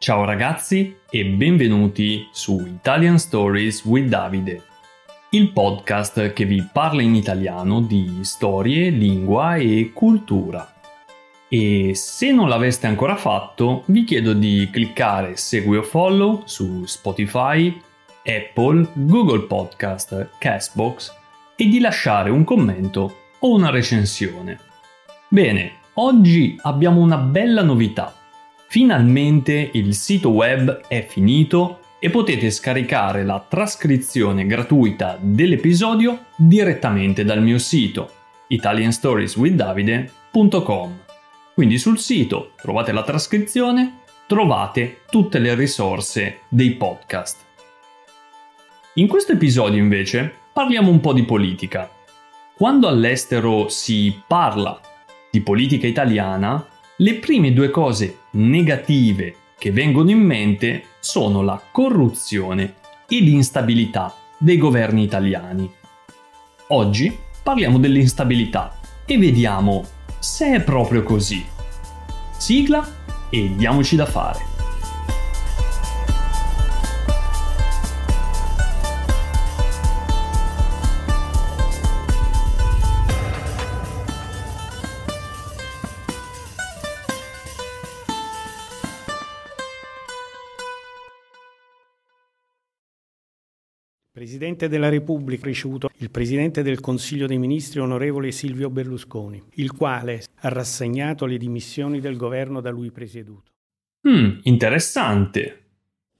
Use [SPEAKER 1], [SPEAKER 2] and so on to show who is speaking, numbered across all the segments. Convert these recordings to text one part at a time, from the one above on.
[SPEAKER 1] Ciao ragazzi e benvenuti su Italian Stories with Davide, il podcast che vi parla in italiano di storie, lingua e cultura. E se non l'aveste ancora fatto, vi chiedo di cliccare Segui o Follow su Spotify, Apple, Google Podcast, Castbox e di lasciare un commento o una recensione. Bene, oggi abbiamo una bella novità Finalmente il sito web è finito e potete scaricare la trascrizione gratuita dell'episodio direttamente dal mio sito italianstorieswithdavide.com. Quindi sul sito trovate la trascrizione, trovate tutte le risorse dei podcast. In questo episodio invece parliamo un po' di politica. Quando all'estero si parla di politica italiana, le prime due cose negative che vengono in mente sono la corruzione e l'instabilità dei governi italiani. Oggi parliamo dell'instabilità e vediamo se è proprio così. Sigla e diamoci da fare. Presidente della Repubblica ha ricevuto il Presidente del Consiglio dei Ministri, onorevole Silvio Berlusconi, il quale ha rassegnato le dimissioni del governo da lui presieduto. Mm, interessante.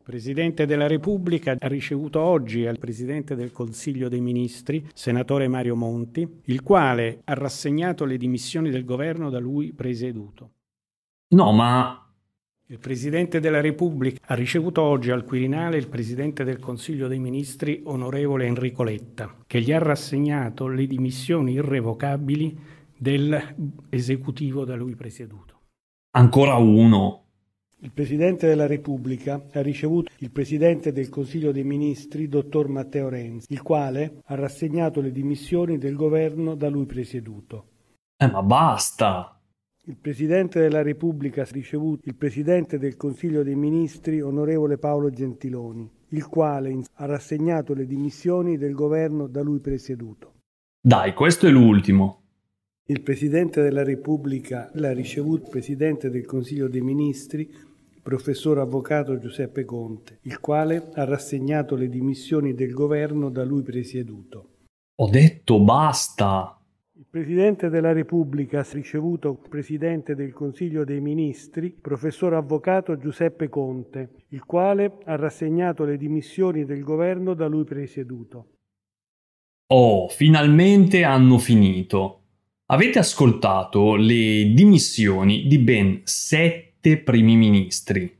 [SPEAKER 1] Presidente della Repubblica ha ricevuto oggi al Presidente del Consiglio dei Ministri, senatore Mario Monti, il quale ha rassegnato le dimissioni del governo da lui presieduto. No, ma il Presidente della Repubblica ha ricevuto oggi al Quirinale il Presidente del Consiglio dei Ministri, onorevole Enrico Letta, che gli ha rassegnato le dimissioni irrevocabili dell'esecutivo da lui presieduto. Ancora uno. Il Presidente della Repubblica ha ricevuto il Presidente del Consiglio dei Ministri, dottor Matteo Renzi, il quale ha rassegnato le dimissioni del governo da lui presieduto. Eh ma basta! Il Presidente della Repubblica ha ricevuto il Presidente del Consiglio dei Ministri, onorevole Paolo Gentiloni, il quale ha rassegnato le dimissioni del governo da lui presieduto. Dai, questo è l'ultimo. Il Presidente della Repubblica l'ha ricevuto il Presidente del Consiglio dei Ministri, professor avvocato Giuseppe Conte, il quale ha rassegnato le dimissioni del governo da lui presieduto. Ho detto basta! Il Presidente della Repubblica ha ricevuto il Presidente del Consiglio dei Ministri, professor avvocato Giuseppe Conte, il quale ha rassegnato le dimissioni del governo da lui presieduto. Oh, finalmente hanno finito. Avete ascoltato le dimissioni di ben sette primi ministri.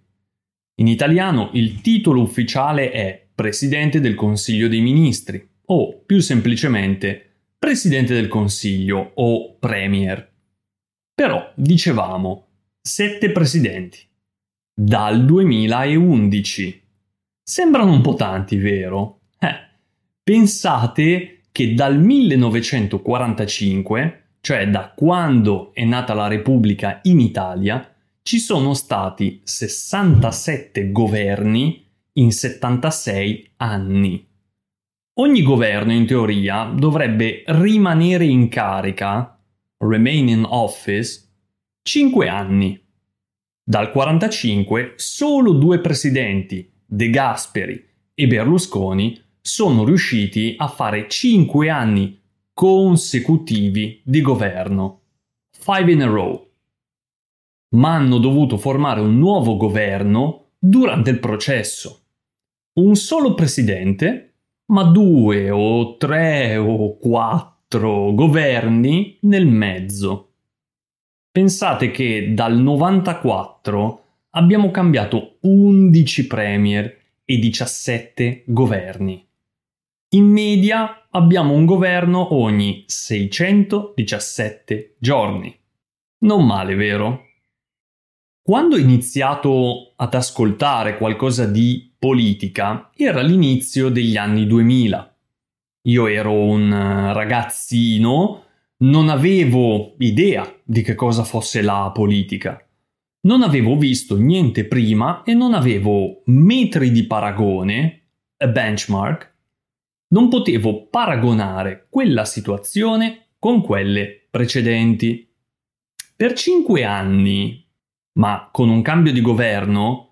[SPEAKER 1] In italiano il titolo ufficiale è Presidente del Consiglio dei Ministri o più semplicemente presidente del Consiglio o premier. Però, dicevamo, sette presidenti. Dal 2011. Sembrano un po' tanti, vero? Eh, pensate che dal 1945, cioè da quando è nata la Repubblica in Italia, ci sono stati 67 governi in 76 anni. Ogni governo, in teoria, dovrebbe rimanere in carica, remain in office, 5 anni. Dal 1945 solo due presidenti, De Gasperi e Berlusconi, sono riusciti a fare 5 anni consecutivi di governo. Five in a row ma hanno dovuto formare un nuovo governo durante il processo. Un solo presidente ma due o tre o quattro governi nel mezzo. Pensate che dal 94 abbiamo cambiato 11 premier e 17 governi. In media abbiamo un governo ogni 617 giorni. Non male, vero? Quando ho iniziato ad ascoltare qualcosa di politica era l'inizio degli anni 2000. Io ero un eh, ragazzino, non avevo idea di che cosa fosse la politica. Non avevo visto niente prima e non avevo metri di paragone, a eh, benchmark. Non potevo paragonare quella situazione con quelle precedenti. Per cinque anni, ma con un cambio di governo,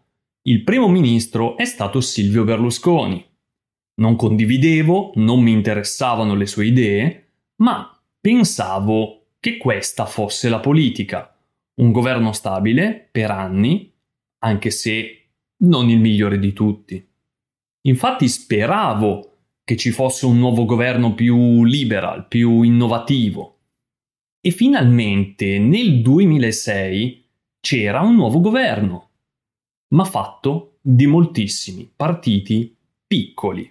[SPEAKER 1] il primo ministro è stato Silvio Berlusconi. Non condividevo, non mi interessavano le sue idee, ma pensavo che questa fosse la politica. Un governo stabile per anni, anche se non il migliore di tutti. Infatti speravo che ci fosse un nuovo governo più liberal, più innovativo. E finalmente nel 2006 c'era un nuovo governo ma fatto di moltissimi partiti piccoli.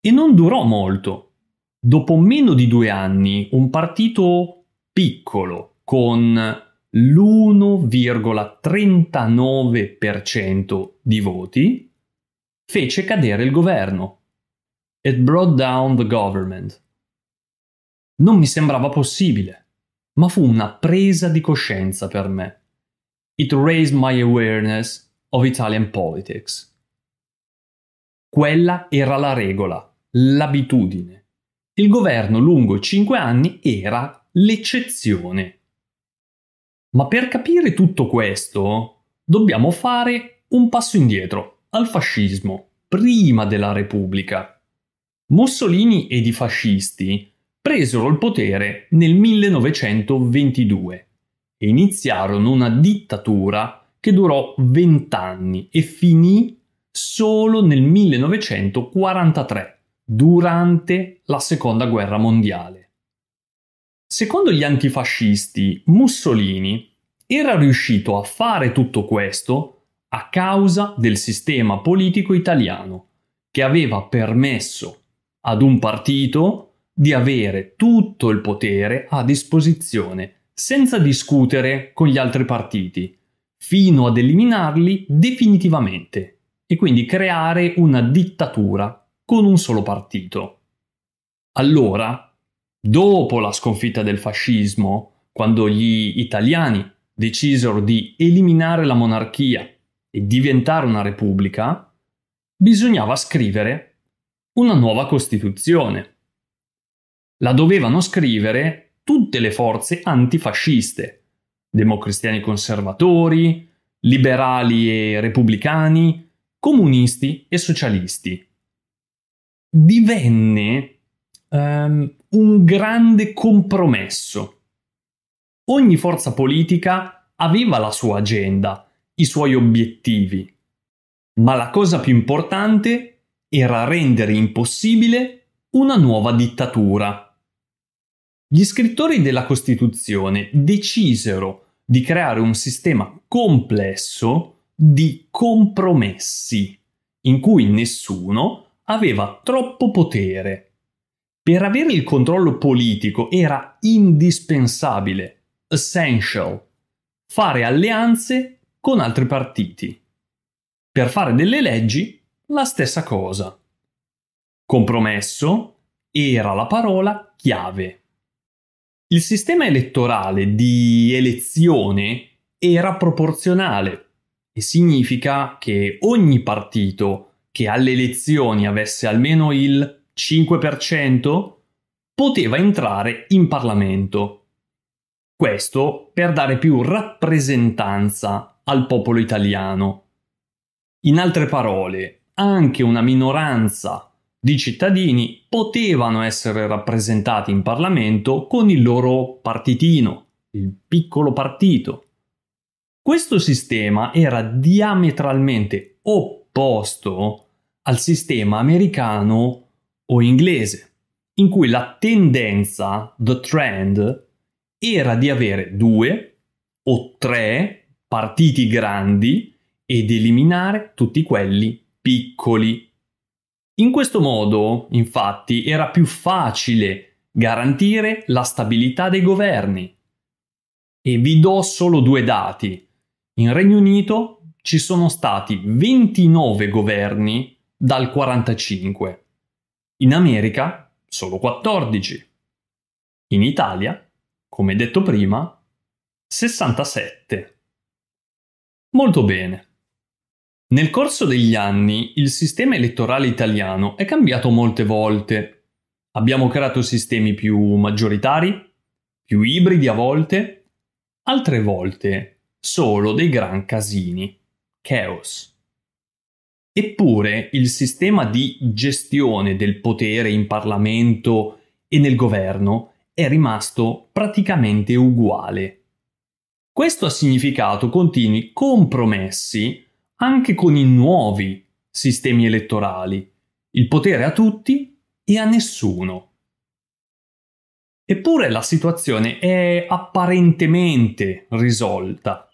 [SPEAKER 1] E non durò molto. Dopo meno di due anni, un partito piccolo con l'1,39% di voti fece cadere il governo. It brought down the government. Non mi sembrava possibile, ma fu una presa di coscienza per me. It raised my awareness of Italian Politics. Quella era la regola, l'abitudine. Il governo lungo cinque anni era l'eccezione. Ma per capire tutto questo dobbiamo fare un passo indietro, al fascismo, prima della Repubblica. Mussolini ed i fascisti presero il potere nel 1922 e iniziarono una dittatura che durò 20 anni e finì solo nel 1943, durante la Seconda Guerra Mondiale. Secondo gli antifascisti, Mussolini era riuscito a fare tutto questo a causa del sistema politico italiano, che aveva permesso ad un partito di avere tutto il potere a disposizione, senza discutere con gli altri partiti, fino ad eliminarli definitivamente e quindi creare una dittatura con un solo partito. Allora, dopo la sconfitta del fascismo, quando gli italiani decisero di eliminare la monarchia e diventare una repubblica, bisognava scrivere una nuova Costituzione. La dovevano scrivere tutte le forze antifasciste, democristiani conservatori, liberali e repubblicani, comunisti e socialisti. Divenne um, un grande compromesso. Ogni forza politica aveva la sua agenda, i suoi obiettivi, ma la cosa più importante era rendere impossibile una nuova dittatura. Gli scrittori della Costituzione decisero di creare un sistema complesso di compromessi in cui nessuno aveva troppo potere. Per avere il controllo politico era indispensabile, essential, fare alleanze con altri partiti. Per fare delle leggi, la stessa cosa. Compromesso era la parola chiave. Il sistema elettorale di elezione era proporzionale e significa che ogni partito che alle elezioni avesse almeno il 5% poteva entrare in Parlamento. Questo per dare più rappresentanza al popolo italiano. In altre parole, anche una minoranza di cittadini potevano essere rappresentati in Parlamento con il loro partitino, il piccolo partito. Questo sistema era diametralmente opposto al sistema americano o inglese, in cui la tendenza, the trend, era di avere due o tre partiti grandi ed eliminare tutti quelli piccoli. In questo modo, infatti, era più facile garantire la stabilità dei governi. E vi do solo due dati. In Regno Unito ci sono stati 29 governi dal 45. In America solo 14. In Italia, come detto prima, 67. Molto bene. Nel corso degli anni il sistema elettorale italiano è cambiato molte volte. Abbiamo creato sistemi più maggioritari, più ibridi a volte, altre volte solo dei gran casini, chaos. Eppure il sistema di gestione del potere in Parlamento e nel governo è rimasto praticamente uguale. Questo ha significato continui compromessi anche con i nuovi sistemi elettorali, il potere a tutti e a nessuno. Eppure la situazione è apparentemente risolta.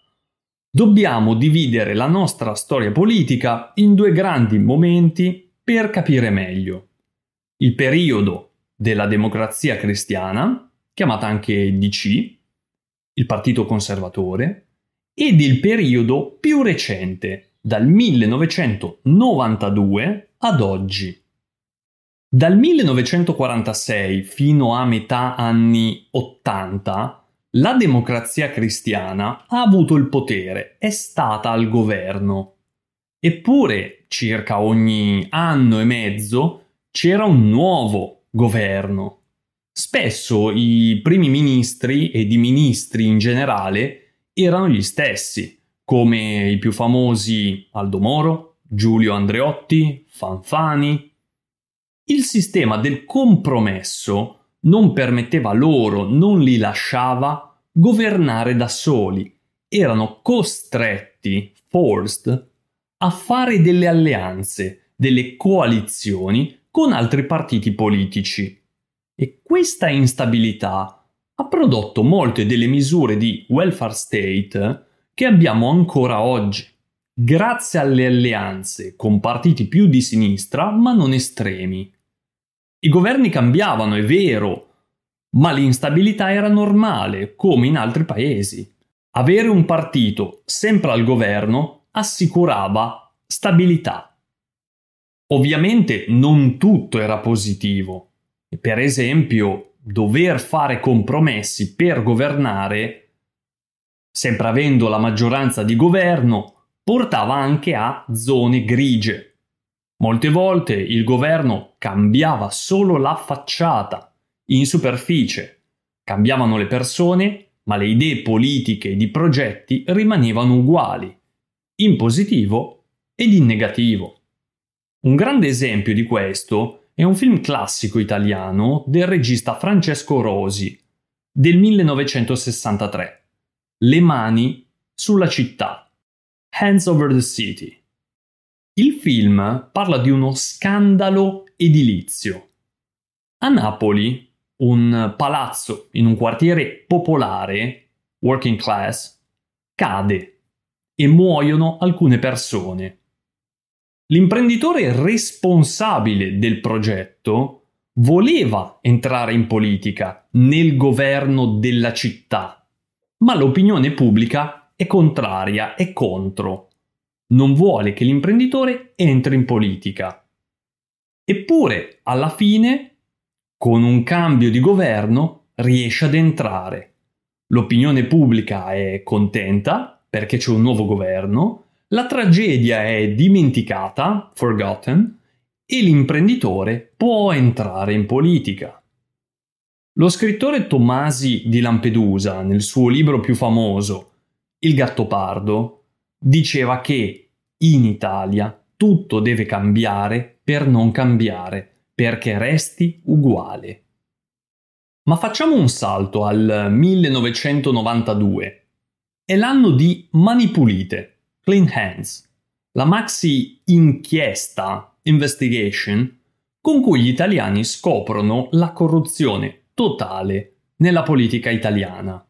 [SPEAKER 1] Dobbiamo dividere la nostra storia politica in due grandi momenti per capire meglio. Il periodo della democrazia cristiana, chiamata anche DC, il Partito Conservatore, ed il periodo più recente, dal 1992 ad oggi. Dal 1946 fino a metà anni 80, la democrazia cristiana ha avuto il potere, è stata al governo. Eppure, circa ogni anno e mezzo, c'era un nuovo governo. Spesso i primi ministri ed i ministri in generale erano gli stessi, come i più famosi Aldo Moro, Giulio Andreotti, Fanfani. Il sistema del compromesso non permetteva loro, non li lasciava governare da soli. Erano costretti, forced, a fare delle alleanze, delle coalizioni con altri partiti politici. E questa instabilità ha prodotto molte delle misure di welfare state che abbiamo ancora oggi, grazie alle alleanze con partiti più di sinistra ma non estremi. I governi cambiavano, è vero, ma l'instabilità era normale, come in altri paesi. Avere un partito sempre al governo assicurava stabilità. Ovviamente non tutto era positivo. Per esempio, dover fare compromessi per governare sempre avendo la maggioranza di governo, portava anche a zone grigie. Molte volte il governo cambiava solo la facciata, in superficie. Cambiavano le persone, ma le idee politiche e i progetti rimanevano uguali, in positivo ed in negativo. Un grande esempio di questo è un film classico italiano del regista Francesco Rosi del 1963 le mani sulla città. Hands Over the City. Il film parla di uno scandalo edilizio. A Napoli, un palazzo in un quartiere popolare, working class, cade e muoiono alcune persone. L'imprenditore responsabile del progetto voleva entrare in politica, nel governo della città ma l'opinione pubblica è contraria, è contro. Non vuole che l'imprenditore entri in politica. Eppure, alla fine, con un cambio di governo, riesce ad entrare. L'opinione pubblica è contenta perché c'è un nuovo governo, la tragedia è dimenticata, forgotten, e l'imprenditore può entrare in politica. Lo scrittore Tomasi di Lampedusa, nel suo libro più famoso, Il Gattopardo, diceva che in Italia tutto deve cambiare per non cambiare, perché resti uguale. Ma facciamo un salto al 1992. È l'anno di Mani Pulite, Clean Hands, la maxi inchiesta, investigation, con cui gli italiani scoprono la corruzione totale nella politica italiana.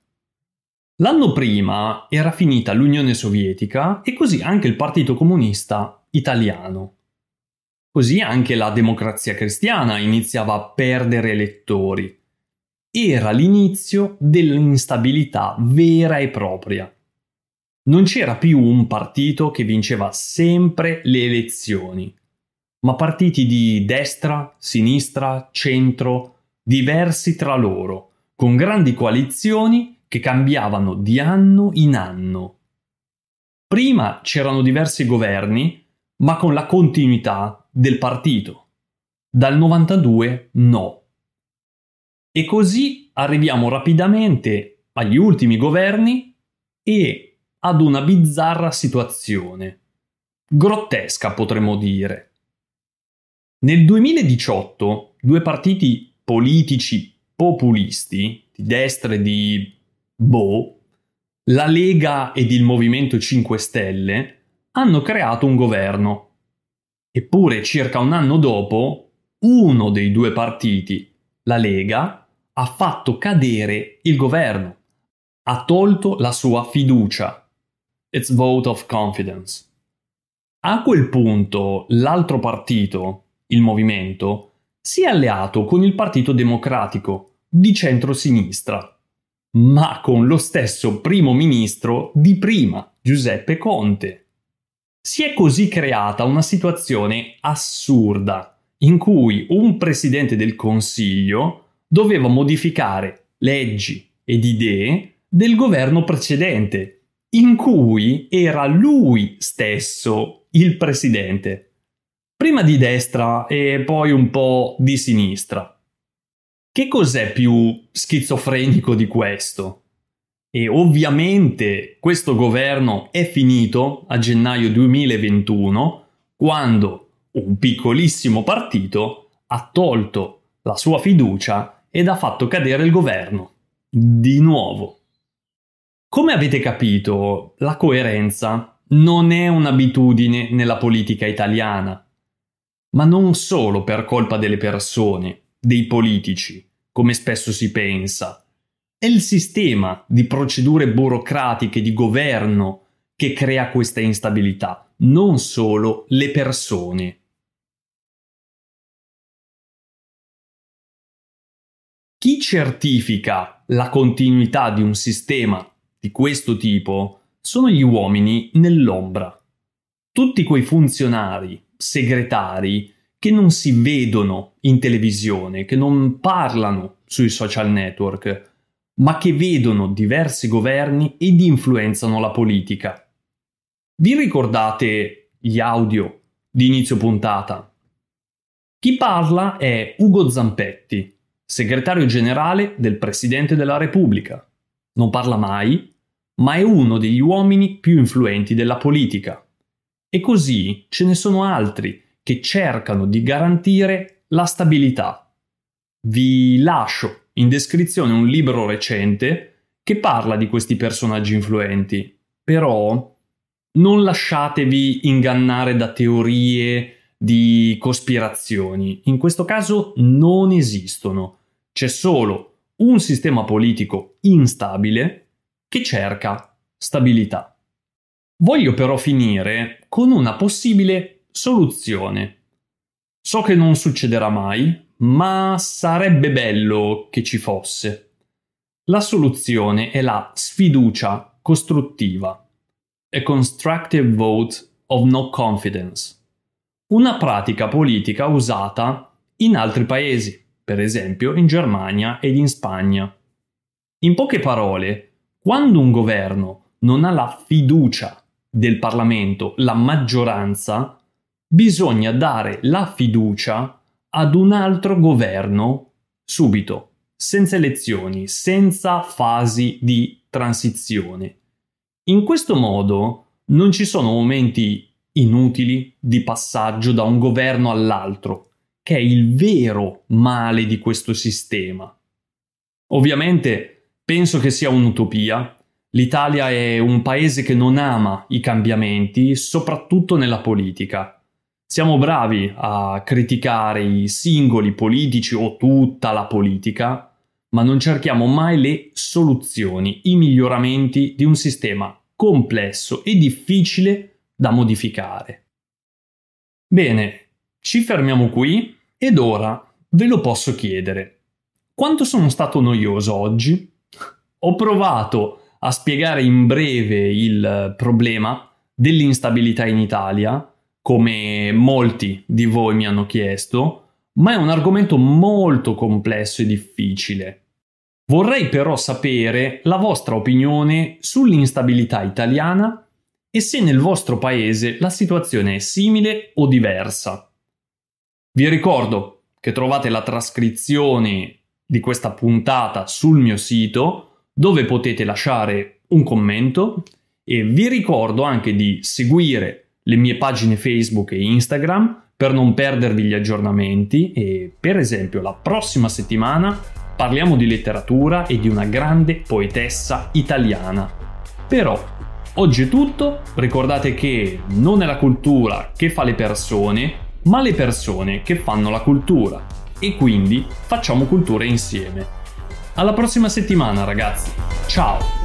[SPEAKER 1] L'anno prima era finita l'Unione Sovietica e così anche il Partito Comunista italiano. Così anche la democrazia cristiana iniziava a perdere elettori. Era l'inizio dell'instabilità vera e propria. Non c'era più un partito che vinceva sempre le elezioni, ma partiti di destra, sinistra, centro, diversi tra loro, con grandi coalizioni che cambiavano di anno in anno. Prima c'erano diversi governi, ma con la continuità del partito. Dal 92 no. E così arriviamo rapidamente agli ultimi governi e ad una bizzarra situazione. Grottesca potremmo dire. Nel 2018 due partiti politici populisti, di destra e di boh, la Lega ed il Movimento 5 Stelle hanno creato un governo. Eppure circa un anno dopo, uno dei due partiti, la Lega, ha fatto cadere il governo, ha tolto la sua fiducia, its vote of confidence. A quel punto l'altro partito, il movimento, si è alleato con il Partito Democratico di centrosinistra, ma con lo stesso primo ministro di prima, Giuseppe Conte. Si è così creata una situazione assurda in cui un presidente del Consiglio doveva modificare leggi ed idee del governo precedente, in cui era lui stesso il presidente prima di destra e poi un po' di sinistra. Che cos'è più schizofrenico di questo? E ovviamente questo governo è finito a gennaio 2021 quando un piccolissimo partito ha tolto la sua fiducia ed ha fatto cadere il governo. Di nuovo. Come avete capito, la coerenza non è un'abitudine nella politica italiana ma non solo per colpa delle persone, dei politici, come spesso si pensa. È il sistema di procedure burocratiche di governo che crea questa instabilità, non solo le persone. Chi certifica la continuità di un sistema di questo tipo sono gli uomini nell'ombra. Tutti quei funzionari segretari che non si vedono in televisione, che non parlano sui social network, ma che vedono diversi governi ed influenzano la politica. Vi ricordate gli audio di inizio puntata? Chi parla è Ugo Zampetti, segretario generale del Presidente della Repubblica. Non parla mai, ma è uno degli uomini più influenti della politica. E così ce ne sono altri che cercano di garantire la stabilità. Vi lascio in descrizione un libro recente che parla di questi personaggi influenti, però non lasciatevi ingannare da teorie di cospirazioni. In questo caso non esistono. C'è solo un sistema politico instabile che cerca stabilità. Voglio però finire con una possibile soluzione. So che non succederà mai, ma sarebbe bello che ci fosse. La soluzione è la sfiducia costruttiva, a constructive vote of no confidence, una pratica politica usata in altri paesi, per esempio in Germania ed in Spagna. In poche parole, quando un governo non ha la fiducia del Parlamento, la maggioranza, bisogna dare la fiducia ad un altro governo subito, senza elezioni, senza fasi di transizione. In questo modo non ci sono momenti inutili di passaggio da un governo all'altro, che è il vero male di questo sistema. Ovviamente penso che sia un'utopia, L'Italia è un paese che non ama i cambiamenti, soprattutto nella politica. Siamo bravi a criticare i singoli politici o tutta la politica, ma non cerchiamo mai le soluzioni, i miglioramenti di un sistema complesso e difficile da modificare. Bene, ci fermiamo qui ed ora ve lo posso chiedere. Quanto sono stato noioso oggi? Ho provato a a spiegare in breve il problema dell'instabilità in Italia, come molti di voi mi hanno chiesto, ma è un argomento molto complesso e difficile. Vorrei però sapere la vostra opinione sull'instabilità italiana e se nel vostro paese la situazione è simile o diversa. Vi ricordo che trovate la trascrizione di questa puntata sul mio sito dove potete lasciare un commento e vi ricordo anche di seguire le mie pagine Facebook e Instagram per non perdervi gli aggiornamenti e per esempio la prossima settimana parliamo di letteratura e di una grande poetessa italiana. Però oggi è tutto, ricordate che non è la cultura che fa le persone, ma le persone che fanno la cultura e quindi facciamo cultura insieme. Alla prossima settimana ragazzi. Ciao!